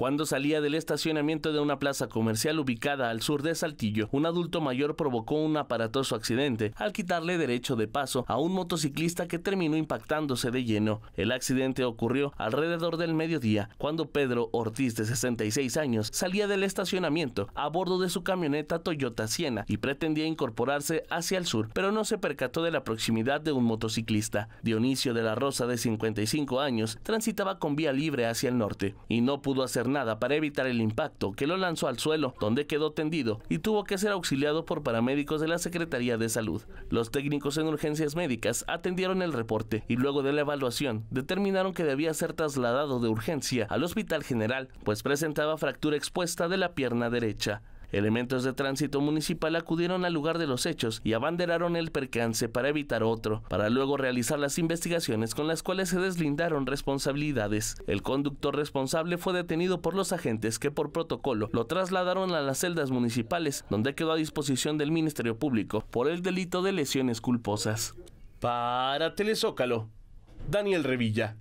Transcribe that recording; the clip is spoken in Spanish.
Cuando salía del estacionamiento de una plaza comercial ubicada al sur de Saltillo, un adulto mayor provocó un aparatoso accidente al quitarle derecho de paso a un motociclista que terminó impactándose de lleno. El accidente ocurrió alrededor del mediodía, cuando Pedro Ortiz, de 66 años, salía del estacionamiento a bordo de su camioneta Toyota Siena y pretendía incorporarse hacia el sur, pero no se percató de la proximidad de un motociclista. Dionisio de la Rosa, de 55 años, transitaba con vía libre hacia el norte y no pudo hacer nada para evitar el impacto, que lo lanzó al suelo, donde quedó tendido y tuvo que ser auxiliado por paramédicos de la Secretaría de Salud. Los técnicos en urgencias médicas atendieron el reporte y luego de la evaluación determinaron que debía ser trasladado de urgencia al Hospital General, pues presentaba fractura expuesta de la pierna derecha. Elementos de tránsito municipal acudieron al lugar de los hechos y abanderaron el percance para evitar otro, para luego realizar las investigaciones con las cuales se deslindaron responsabilidades. El conductor responsable fue detenido por los agentes que por protocolo lo trasladaron a las celdas municipales, donde quedó a disposición del Ministerio Público por el delito de lesiones culposas. Para Telezócalo, Daniel Revilla.